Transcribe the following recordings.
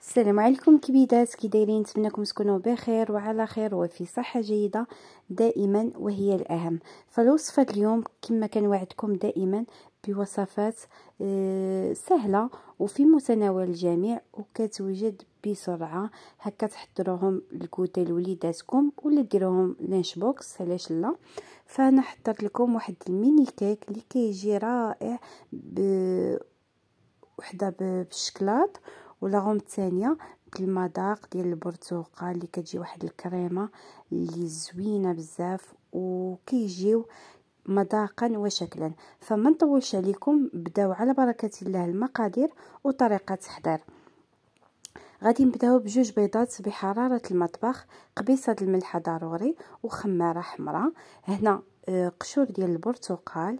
السلام عليكم كبيدات كي دايرين نتمنىكم تكونوا بخير وعلى خير وفي صحه جيده دائما وهي الاهم فالوصفه اليوم كما كنوعدكم دائما بوصفات آه، سهله وفي متناول الجميع وكتوجد بسرعه هكا تحضروهم لكوتي لوليداتكم ولا ديروهم لانش بوكس علاش لا فانا حضرت لكم واحد الميني كيك اللي كيجي رائع ب وحده بالشكلاط ولا غوم الثانيه المذاق ديال البرتقال اللي كتجي واحد الكريمه اللي زوينه بزاف وكيجيو مذاقا وشكلا فما نطولش عليكم بداو على بركه الله المقادير وطريقه تحضير غادي نبداو بجوج بيضات بحراره المطبخ قبيصه الملح ضروري وخماره حمراء هنا آه، قشور ديال البرتقال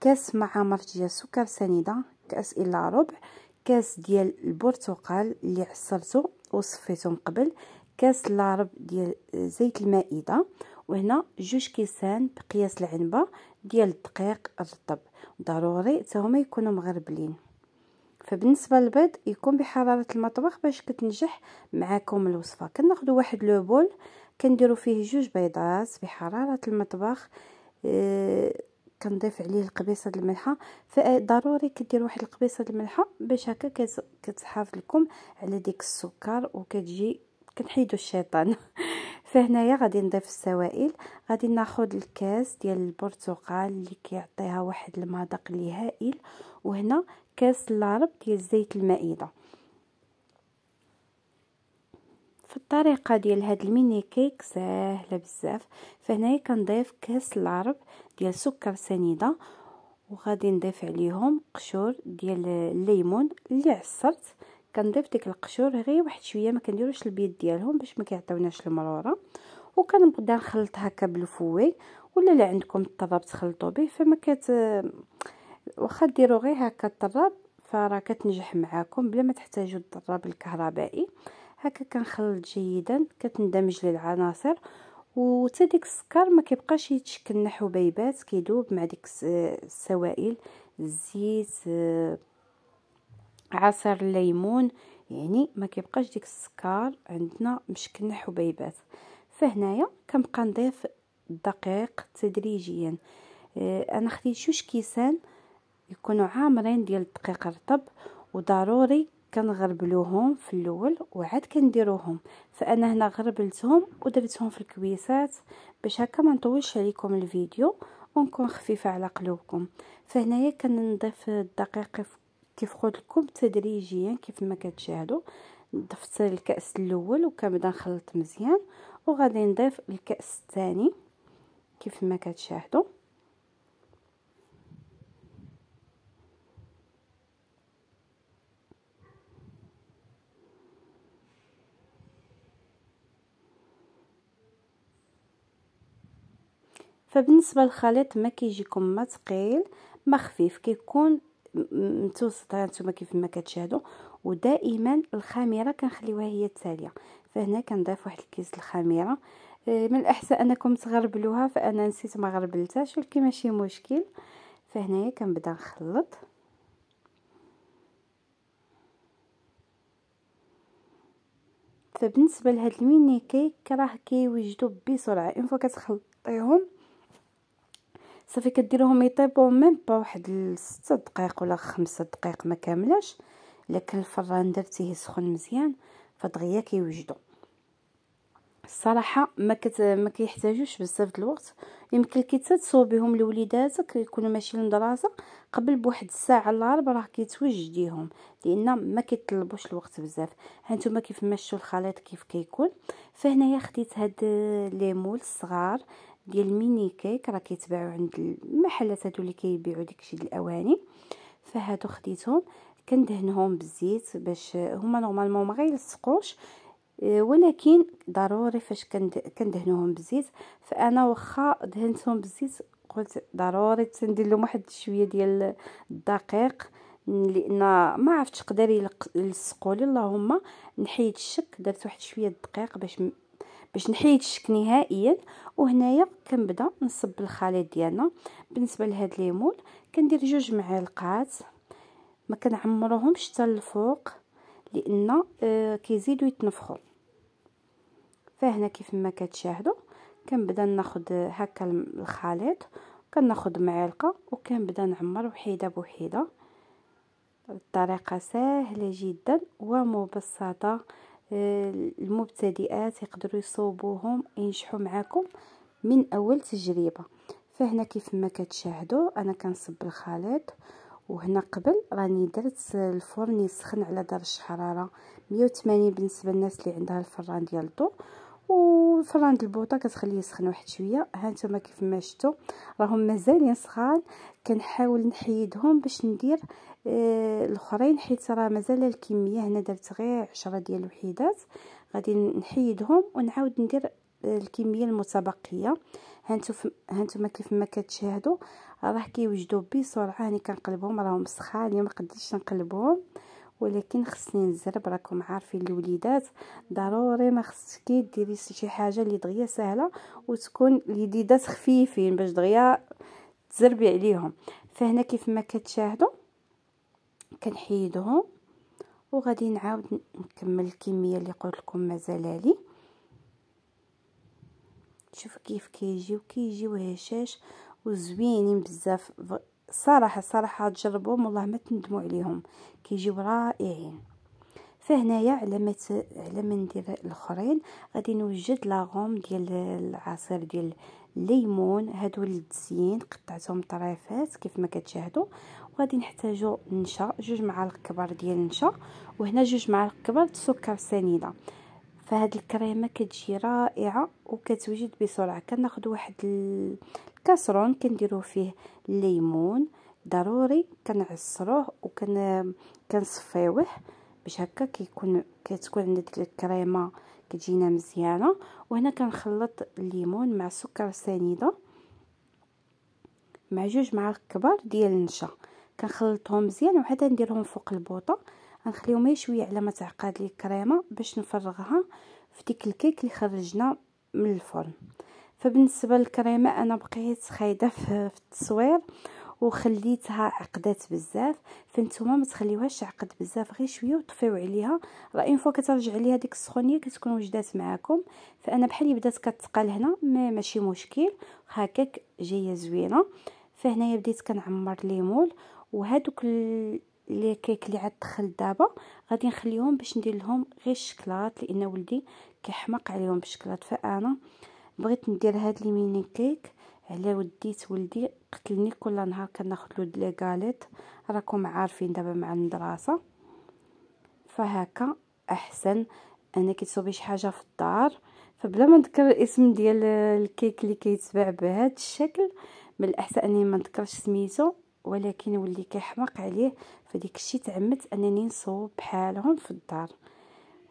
كاس مع ديال السكر سنيده كاس الا ربع كاس ديال البرتقال اللي عصرته وصفيته من قبل كاس لارب ديال زيت المائده وهنا جوج كيسان بقياس العنبه ديال الدقيق الرطب ضروري حتى هما يكونوا مغربلين فبالنسبه للبيض يكون بحراره المطبخ باش كتنجح معكم الوصفه كناخذ واحد لو بول كنديروا فيه جوج بيضات بحراره المطبخ اه كنضيف عليه القبيصه الملحه فضروري كدير واحد القبيصه الملحه باش هكا كتحافظ لكم على ديك السكر وكتجي كنحيدو الشيطان فهنايا غادي نضيف السوائل غادي ناخذ الكاس ديال البرتقال اللي كيعطيها واحد المذاق اللي هائل وهنا كاس لارب ديال زيت المائده فالطريقه ديال هاد الميني كيك ساهله بزاف فهنايا كنضيف كاس العرب ديال سكر سنيده وغادي نضيف عليهم قشور ديال الليمون اللي عصرت كنضيف ديك القشور غير واحد شويه ما كنديروش البيض ديالهم باش ما كيعطيوناش المروره وكنبدا نخلط هكا بالفوي ولا لا عندكم الطراب تخلطوا به فما كت واخا ديروا غير هكا الطراب فراه كتنجح معاكم بلا ما تحتاجوا الطراب الكهربائي هكا كنخلط جيدا كتندمج لي العناصر وحتى ديك السكر ما كيبقاش يتشكل حبيبات كيذوب مع ديك السوائل الزيت عصير الليمون يعني ما كيبقاش ديك السكر عندنا مشكلنا حبيبات فهنايا كنبقى نضيف الدقيق تدريجيا آه، انا خديت جوج كيسان يكونوا عامرين ديال الدقيق رطب وضروري كنغربلوهم في الاول وعاد كنديروهم فانا هنا غربلتهم ودرتهم في الكويسات باش هكا ما نطولش عليكم الفيديو ونكون خفيفه على قلوبكم فهنايا كنضيف الدقيق كيف قلت لكم تدريجيا كيف ما كتشاهدوا ضفت الكاس الاول وكنبدا نخلط مزيان وغادي نضيف الكاس الثاني كيف ما كتشاهدوا فبالنسبه للخليط ما كيجيكم ما ثقيل ما خفيف كيكون متوسط ها نتوما كيف ما كتشاهدوا ودائما الخميره كنخليوها هي التاليه فهنا كنضيف واحد الكيس الخميره آه، من الاحسن انكم تغربلوها فانا نسيت ما غربلتهاش ولكن ماشي مشكل فهنايا كنبدا نخلط فبالنسبه لهاد الميني كيك راه كيوجدوا بسرعه ان فوا كتخلطيهم صافي كديرهم يطيبوا ميم با واحد 6 دقائق ولا 5 دقائق ما كاملاش الا كان الفران درتيه سخون مزيان فدغيا كيوجدوا الصراحه ما كت ما كيحتاجوش بزاف د الوقت يمكن كي تصوبيهم لوليداتك يكونوا ماشي للمدرسه قبل بواحد الساعه الا راه كيتوجديهم لان ما كيطلبوش الوقت بزاف هانتوما كيف مشوا الخليط كيف كيكون فهنايا خديت هاد لي مول الصغار ديال الميني كيك راه كيتباعوا عند المحلات هادو اللي كيبيعوا داكشي ديال الاواني فهادو خديتهم كندهنهم بالزيت باش هما نورمالمون ما غيلصقوش آه، ولكن ضروري فاش كندهنوهم بالزيت فانا واخا دهنتهم بالزيت قلت ضروري تندير لهم واحد شويه ديال الدقيق لان ما عرفتش قدر يلصقوا لي اللهم نحيد الشك درت واحد شويه الدقيق باش باش نحيد الشك نهائيا وهنايا كنبدا نصب الخليط ديالنا بالنسبه لهاد ليمون كندير جوج معالقات ما كنعمروهمش حتى الفوق لان آه، كيزيدوا يتنفخوا فهنا كيف ما كتشاهدوا كنبدا ناخد آه، هكا الخليط كناخد معلقه وكنبدا نعمر وحيده بوحيده الطريقه سهله جدا ومبسطه آه، المبتدئات يقدروا يصوبوهم ينجحوا معاكم من اول تجربه فهنا كيف ما كتشاهدوا انا كنصب الخليط وهنا قبل راني درت الفرن يسخن على درجه حراره 180 بالنسبه للناس اللي عندها الفران ديال الضو وفران البوطه كتخليه يسخن واحد شويه ها انتم كيف ما شفتوا راهم مازالين سخان كنحاول نحيدهم باش ندير آه، الاخرين حيت راه مازال الكميه هنا درت غير عشرة ديال الوحيدات غادي نحيدهم ونعاود ندير الكميه المتبقيه هانتوما هانتوما كيف ما كتشاهدوا راه كيوجدوا بسرعه هاني كنقلبهم راهم سخانين ما قدرتش نقلبهم ولكن خصني نزرب راكم عارفين الوليدات ضروري ما خصكي ديري شي حاجه اللي دغيا سهله وتكون اليديدات خفيفين باش دغيا تزربي عليهم فهنا كيف ما كتشاهدوا كنحيدهم وغادي نعاود نكمل الكميه اللي قلت لكم مازال شوف كيف كيجيو كيجيو هشاش وزوينين بزاف صراحه صراحه تجربوهم والله ما تندموا عليهم كيجيو رائعين فهنايا على ما على ما ندير الاخرين غادي نوجد لاغوم ديال العصير ديال الليمون هادو للتزيين قطعتهم طريفات كيف ما كتشاهدوا وغادي نحتاجو نشا جوج معالق كبار ديال النشا وهنا جوج معالق كبار السكر سنيده فهاد الكريمه كتجي رائعه وكتوجد بسرعه كناخذ واحد الكاسرون كنديرو فيه الليمون ضروري كنعصروه وكن كنصفيوه باش هكا كيكون كتكون عندنا ديك الكريمه كتجينا مزيانه وهنا كنخلط الليمون مع السكر السنيده مع جوج معالق كبار ديال النشا كنخلطهم مزيان وعاد نديرهم فوق البوطه غنخليهم غير شويه على ما تعقد لي الكريمه باش نفرغها في ديك الكيك اللي خرجنا من الفرن فبالنسبه للكريمه انا بقيت خايده في التصوير وخليتها عقدات بزاف فانتوما ما تخليوهاش تعقد بزاف غير شويه وطفيو عليها راه اون فوا كترجع عليها ديك السخونيه كتكون وجدات معاكم فانا بحال بدات كتقال هنا ما ماشي مشكل هكاك جايه زوينه فهنايا بديت كنعمر ليمون وهذوك لي كيك اللي عاد دخل دابا غادي نخليهم باش ندير لهم غير الشكلاط لان ولدي كيحماق عليهم بالشكلاط فانا بغيت ندير هاد لي ميني كيك على وديت ولدي قتلني كل نهار كناخذ له لي غاليت راكم عارفين دابا مع المدرسه فهكا احسن انا كتصوبي شي حاجه في الدار فبلا ما نذكر الاسم ديال الكيك اللي كيتباع بهذا الشكل من الاحسن اني ما نذكرش سميتو ولكن ولي كيحماق عليه فديك الشيء تعمدت انني نصوب بحالهم في الدار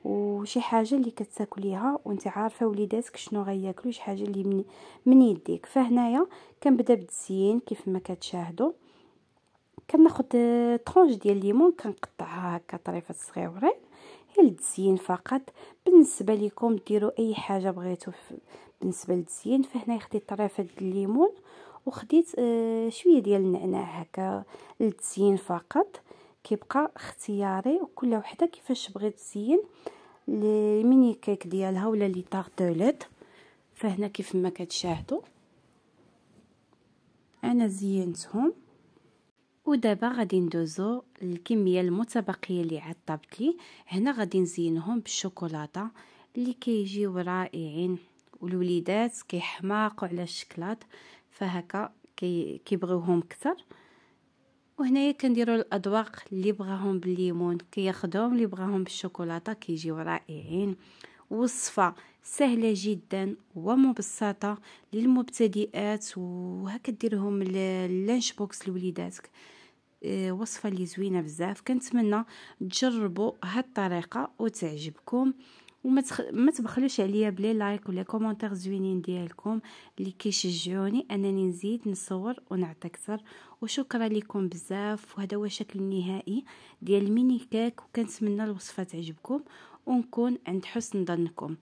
وشي حاجه اللي كتاكليها وانت عارفه وليداتك شنو غياكلوا شي حاجه اللي من, من يديك فهنايا كنبدا بالتزيين كيف ما كتشاهدوا كناخذ طرونج ديال الليمون كنقطعها هكا طريفات صغيورين هي التزيين فقط بالنسبه لكم ديروا اي حاجه بغيتو بالنسبه للتزيين فهنا خديت طريفه الليمون وخديت آه، شويه ديال النعناع هكا للتزيين فقط كيبقى اختياري وكل وحده كيفاش بغيت تزين الميني كيك ديالها ولا لي طارتوليت فهنا كيف ما كتشاهدوا انا زينتهم ودابا غادي ندوزو الكميه المتبقيه اللي عطبت لي هنا غادي نزينهم بالشوكولاته اللي كيجيو رائعين والوليدات كيحماقوا على الشكلاط فهكا كي كيبغيوهم كثر وهنايا كنديروا الاذواق اللي بغاهم بالليمون كياخذهم اللي بغاهم بالشوكولاته كيجيو رائعين وصفه سهله جدا ومبسطه للمبتدئات وهكا ديرهم اللانش بوكس لوليداتك آه، وصفه اللي زوينه بزاف كنتمنى تجربوا هالطريقه وتعجبكم وما تخ... ما تبخلوش عليا بلي لايك ولا كومونتير زوينين ديالكم اللي كيشجعوني انني نزيد نصور ونعطي اكثر وشكرا لكم بزاف وهذا هو الشكل النهائي ديال الميني كيك وكنتمنى الوصفه تعجبكم ونكون عند حسن ظنكم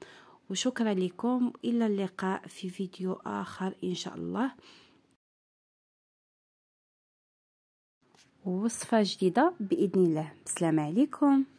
وشكرا لكم الى اللقاء في فيديو اخر ان شاء الله وصفه جديده باذن الله السلام عليكم